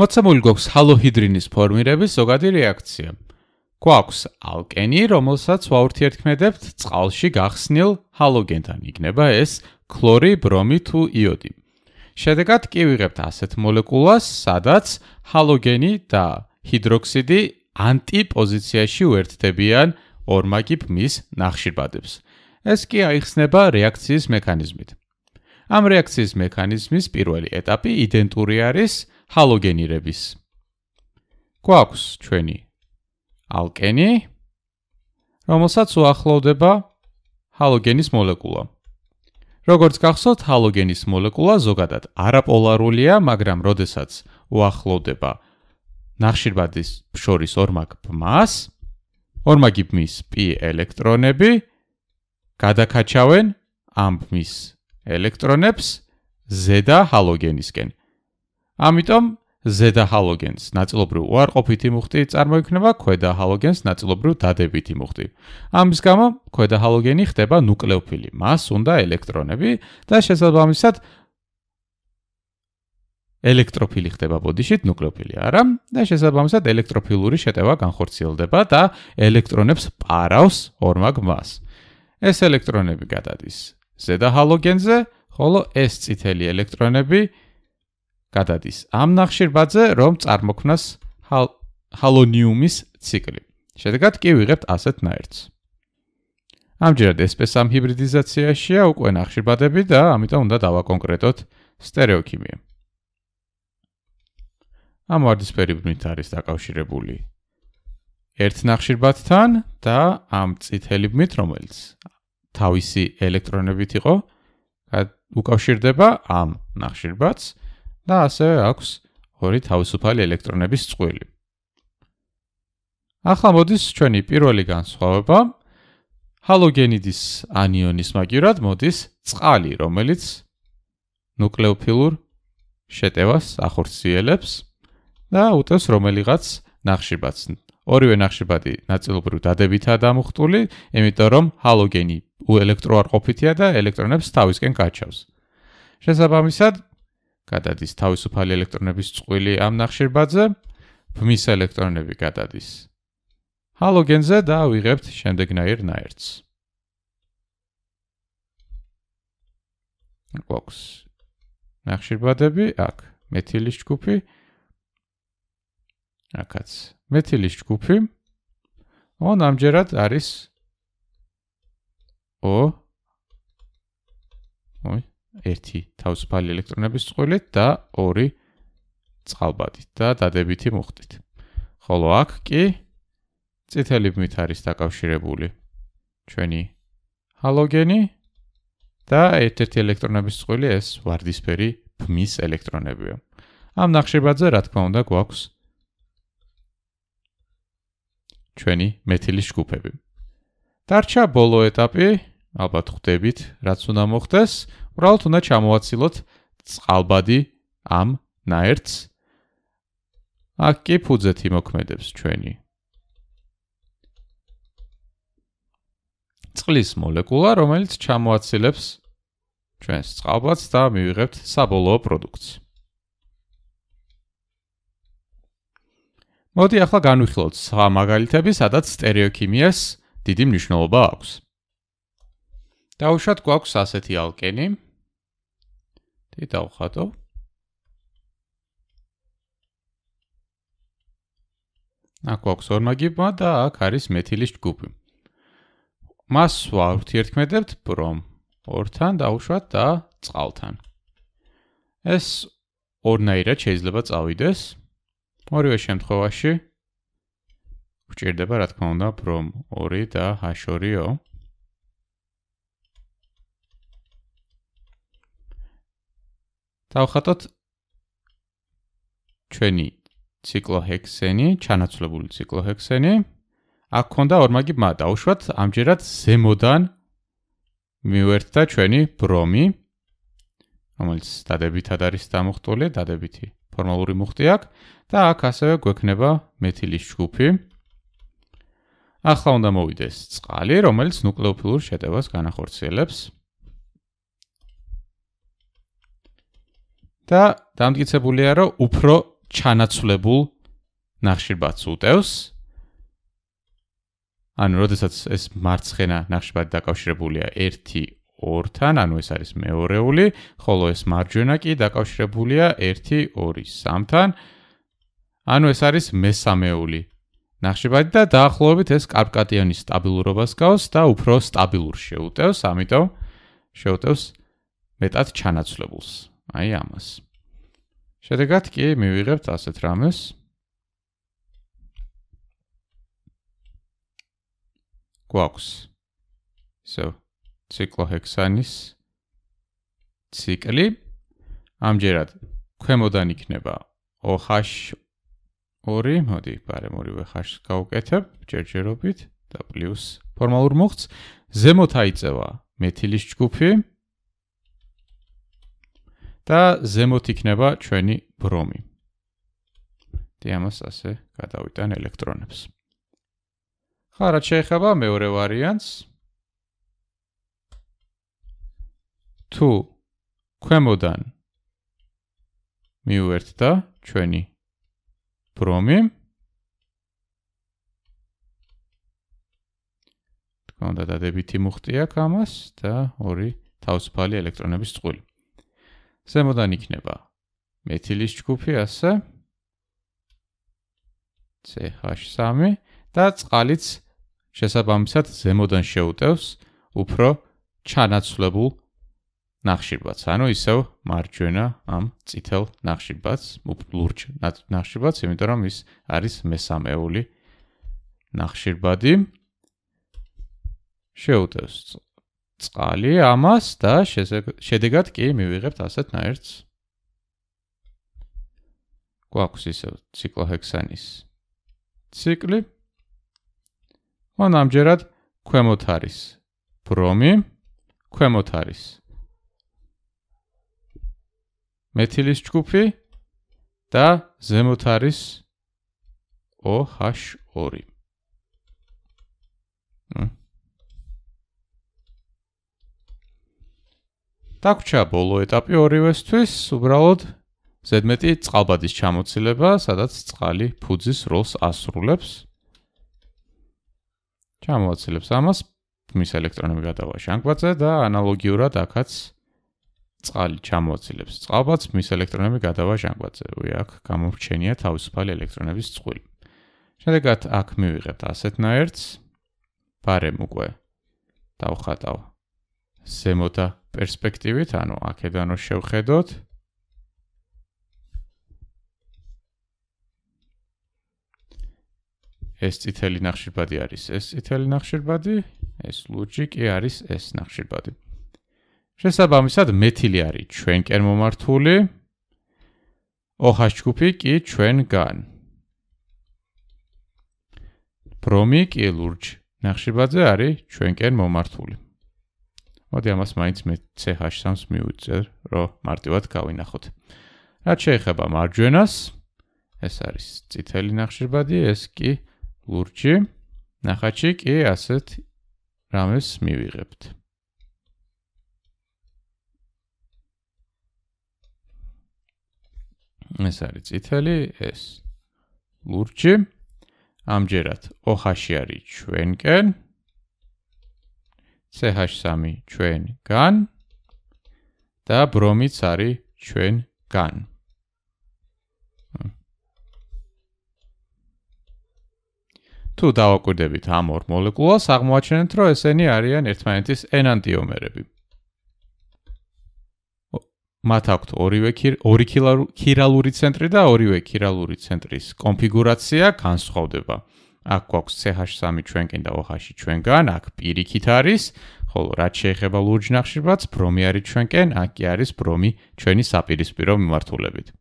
მოცემული გვაქვს ჰალოჰიდრინის ფორმირების ზოგადი რეაქცია. გვაქვს ალკენი, რომელსაც ვაურთიერთქმედებთ წყალში გახსნილ ჰალოგენთან, იქნება ეს ქლორი, ბრომი თუ იოდი. შედეგად კი ვიღებთ ასეთ მოლეკულას, სადაც ჰალოგენი და ჰიდროქსიდი ანტიპოზიციაში უერთდებიან ორმაგი ფმის ნახშირბადებს. ეს კი აიხსნება რეაქციის მექანიზმით. ამ რეაქციის მექანიზმის პირველი ეტაპი იდენტური არის ჰალოგენირების. გვაქვს ჩვენი ალკენი, რომელსაც უახლოვდება ჰალოგენის მოლეკულა. როგორც გახსოვთ, ჰალოგენის მოლეკულა ზოგადად არაპოლარულია, მაგრამ როდესაც უახლოვდება ნახშირბადის შორის ორმაგ ბმას, ორმაგი ბმის p ელექტრონები გადაქაჩავენ ამ ბმის ელექტრონებს ზედა ჰალოგენისკენ. ამიტომ ზედა ჰალოგენს ნაწილობრივ უარყოფითი მუხტი წარმოიქმნება ქვედა ჰალოგენს ნაწილობრივ დადებითი მუხტი. ამის გამო ქვედა ჰალოგენი ხდება ნუკლეოფილი, მას უნდა ელექტრონები და შესაბამისად ელექტროფილი ხდება ბოდიშით, ნუკლეოფილი არა და შესაბამისად ელექტროფილური შეტევა განხორციელდება და ელექტრონებს პარავს ორმა გმას. ეს ელექტრონები გადადის ზედა ჰალოგენზე, ხოლო ეს წითელი ელექტრონები გადადის ამ ნახშირბაძე რომ წარმოქმნას ჰალონიუმის ციკლი შედეგად კი ვიღებთ ასეთ ნაერთს ამჯერად ეს პესამ ჰიბრიდიზაციაშია უკვე ნახშირბადები და ამიტომ უნდა დავაკონკრეტოთ стереოქიმია ამ ვარდისფერი ბმით არის დაკავშირებული ერთ ნახშირბათთან და ამ წითელი ბმით რომელიც თავისი ელექტრონებით იყო უკავშირდება ამ ნახშირბათს და ასევე აქვს ორი თავისუფალი ელექტრონების წყვილი. ახლა მოდის ჩვენი პირველი განსხვავება. ჰალოგენიდის ანიონის მაგივრად მოდის წყალი, რომელიც ნუკლეოფილურ შეტევას ახორციელებს და უტევს რომელიღაც ნახშირბადს. ორივე ნახშირბადი ნაწილობრივ დადებითაა დამუხტული, იმიტომ რომ ჰალოგენი უელექტროარყოფითია და ელექტრონებს თავისკენ გაჩავს. შესაბამისად, გადადის თავისუფალი ელექტრონების წყვილი ამ ნახშირბაზე, ბმის ელექტრონები გადადის. ჰალოგენზე და ვიღებთ შემდეგნაირ ნაერთს. ბოქს. ნახშირბადები აქ, მეთილის ჯგუფი. აქაც მეთილის ჯგუფი. он амжерат არის о ой ერთი თავისუფალი ელექტრონების წყვილით და ორი წყალბადით და დადებითი მუხტით. ხოლო აქ კი წითელი ბმით არის დაკავშირებული ჩვენი ჰალოგენი და ერთ-ერთი ელექტრონების წყვილი ეს ვარდისფერი ბმის ელექტრონებია. ამ ნახშირბაძე რა თქმა უნდა გვაქვს ჩვენი მეთილის ჯგუფები. დარჩა ბოლო ეტაპი, ალბათ ხვდებით, რაც უნდა მოხდეს, უბრალოდ უნდა ჩამოვაცილოთ წყალბადი ამ ნაერთს. აქ კი ფუძეთ იმოქმედებს ჩვენი. წყლის მოლეკულა, რომელიც ჩამოაცილებს ჩვენს წყალბადს და მივიღებთ საბოლოო პროდუქტს. მოდი ახლა განვიხილოთ სხვა მაგალითები, სადაც стереოქიმიას დიდი მნიშვნელობა აქვს. დაუშვათ გვაქვს ასეთი ალკენი დი დავხატო აქ აქვს ორმა გიბმა და აქ არის მეთილის ჯგუფი მას ვავთ ერთქმედებთ პრომ ორთან დაუშვათ და წყალთან ეს ორნაირად შეიძლება წავიდეს ორივე შემთხვევაში გვჭირდება რა თქმა უნდა პრომ 2 და h2o დავხატოთ ჩვენი ციკლოჰექსენი, ჩანაცვლებული ციკლოჰექსენი. აქ ochonda ორმაგი მა დაუშვათ ამჯერად ზემოდან მივერთ და ჩვენი ბრომი რომელიც დადებითად არის დამოხტული, დადებითი ფორმალური მუხტი აქვს და აქ ასევე გვექნება მეთილის ჯგუფი. ახლა უნდა მოვიდეს წყალი, რომელიც ნუკლეოფილურ შეტევას განახორციელებს. და დამტკიცებულია, რომ უფრო ჩანაცვლებულ ნახშირბაც უტევს. ანუ როდესაც ეს მარცხენა ნახშირბადი დაკავშირებულია 1 2-თან, ანუ ეს არის მეორეული, ხოლო ეს მარჯვენა კი დაკავშირებულია 1 2 3-თან. ანუ ეს არის მესამეული ნახშირბადი და დაახლოებით ეს კარკატიონის სტაბილურობას გავს და უფრო სტაბილურ შეუტევს, ამიტომ შეუტევს მეტად ჩანაცვლებულს. აი ამას. შედეგად კი მივიღებთ ასეთ რამეს. გვაქვს so ციკლოჰექსანის ციკლი ამჯერად ქვემოდან იქნება OH2 მოდი პარემორივე ხაშს გავუკეთებ ჯერჯერობით და პლუს ფორმალურ მოხც ზემოთ აიწევა მეთილის ჯგუფი და ზემოთ იქნება ჩვენი ბრომი. დი ამას ასე გადავიტან ელექტრონებს. ხა რა შეიძლება მეორე ვარიანტს? თუ ქვემოდან მიუერთ და ჩვენი ბრომი თქონდა დადებითი მუხტი აქვს ამას და ორი თავისუფალი ელექტრონების წყვილი. ზემოდან იქნება მეთილის ჯგუფი ასე CH3 და წყალიც შესაბამისად ზემოდან შეუტევს უფრო ჩანაცვლებულ ნახშირბაც, ანუ ისევ მარჯვენა ამ წითელ ნახშირბაც, ლურჯ ნახშირბაც, იმიტომ რომ ის არის მესამეული ნახშირბადი. შეუტევს წყალი ამას და შედეგად კი მივიღებთ ასეთ ნაერთს. გვაქვს ისევ ციკლოჰექსანის ციკლი. მან ამჯერად ქვემოთ არის ბრომი, ქვემოთ არის მეთილის ჯგუფი და ზემოთ არის OH2. დაგვრჩა ბოლო ეტაპი ორივესთვის, უბრალოდ ზედმეტი წყალბადის ჩამოცილება, სადაც წყალი ფუძის როლს ასრულებს. ჩამოცილებს ამას მის ელექტრონები გადავაშ ანკვაზე და ანალოგიურად ახაც წყალი ჩამოცილებს. წყალბადს მის ელექტრონები გადავაშ ანკვაზე. უი აქ გამორჩენია თავისუფალი ელექტრონების წყვილი. შედეგად აქ მივიღებთ ასეთნაირს. ბარემ უკვე დავხატავ. ზემოთა პერსპექტივით, ანუ აქედან რომ შევხედოთ ეს წითელი ნახშირბადი არის, ეს წითელი ნახშირბადი, ეს ლურჯი კი არის ეს ნახშირბადი. შესაბამისად, მეთილი არის ჩვენკენ მომართული. ოხას ჯგუფი კი ჩვენგან. პრომი კი ლურჯ ნახშირბადზე არის ჩვენკენ მომართული. მოდი ამას მაინც მე CH3-ს მივუწერ, რომ მარტივად გავინახოთ. რა შეიძლება მარჯვენას? ეს არის წითელი ნახშირბადი, ეს კი ლურჯი. ნახაჩი კი ასეთ რამეს მივიღებთ. ეს არის წითელი, ეს ლურჯი. ამჯერად ოხაში არის ჩვენკენ. CH3 ჩვენგან და ბრომიც არის ჩვენგან. თუ დავაკვირდებით ამ ორ მოლეკულას, აღმოაჩენთ, რომ ესენი არიან ერთმანეთის ენანტიომერები. მათ აქვთ ორივე ორი ქირალური ცენტრი და ორივე ქირალური ცენტრის კონფიგურაცია განსხვავდება. აქ გვაქვს CH3 ჩვენკენ და OH ჩვენგან, აქ პირიქით არის, ხოლო რაც შეიძლება ლურჯ ნახშირბაც ბრომი არის ჩვენკენ, აქ კი არის ბრომი ჩვენი საპირისპირო მიმართულებით.